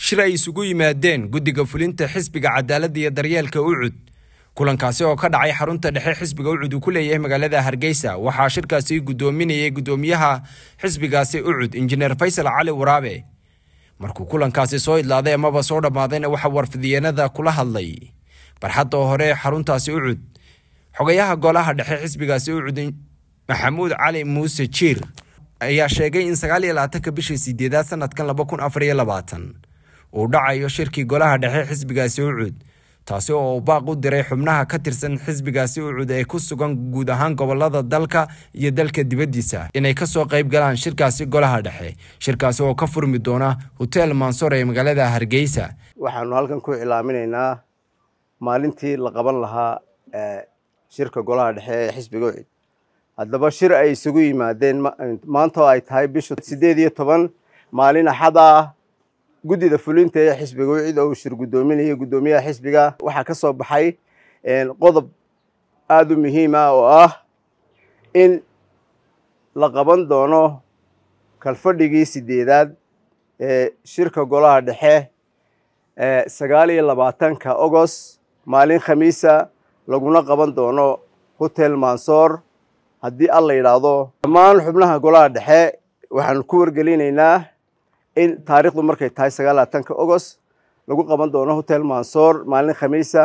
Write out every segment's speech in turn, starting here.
shir ay isugu yimaadeen guddiga fulinta xisbiga cadaaladda iyo daryeelka ucud kulankaasi oo ka dhacay xarunta dhexe xisbiga ucud uu ku leeyahay magaalada hargeysa waxaa shirkaasi guddoominayay guddoomiyaha xisbigaasi ucud injineer faysal cali waraabe markuu kulankaasi soo idlaaday amaba soo dhammaadayna waxa warfidiyeenada kula hadlay barxadda hore xaruntaasi ucud xogayaha golaha dhexe xisbigaasi ucud maxamuud cali muuse jiir ayaa sheegay in sagaal iyo labaatanka bishii sideedaad sanadkan laba kun afar iyo labaatan uu dhacayo shirkii golaha dhexe xisbigaasi ucud taasi oo uu baaq u diray xubnaha ka tirsan xisbigaasi ucud ee ku sugan guud ahaan gobollada dalka iyo dalka dibaddiisa inay ka soo qayb galaan shirkaasi golaha dhexe shirkaasi oo ka furmi doona hoteel mansoor ee magaalada hargeysa waxaanu halkan ku ilaaminaynaa maalintii la qaban lahaa eh, shirka golaha dhexe ee xisbiga ucuud haddaba shir ay isugu yimaadeen maanta oo ay tahay bisha siddeed iyo toban maalin axad ah guddida fulinta ee xisbiga cida uu shir guddoominayay guddoomiyaha xisbiga waxaa ka soo baxay qodob aada u muhiima ah oo ah in la qaban doono kalfadhigii sideedaad ee shirka golaha dhexe ee sagaal iyo labaatanka ogost maalin khamiisa laguna qaban doono hotel mansoor haddii alla yidhaahdo dhammaan xubnaha golaha dhexe waxaanu ku wargelinaynaa in taariikhdu markay tahay sagaalaatanka ogost lagu qaban doono hotel mansoor maalin khamiisa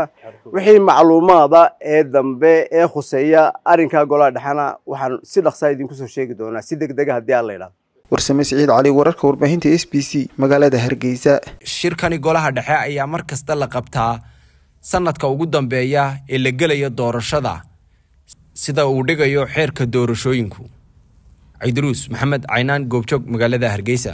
wixii macluumaada ee dambe ee khuseeya arrinkaa golaha dhexena waxaan si dhaqsaa ah idinku soo sheegi doonaa si degdega haddii aan la idhaado warsame siciid cali wararka warbaahinta s b c magaalada hargeysa shirkani golaha dhexe ayaa mar kasta la qabtaa sanadka ugu dambeeya ee la gelayo doorashada sida uu dhigayo xeerka doorashooyinku cabdiruus maxamed caynaan goobjoog magaalada hargeysa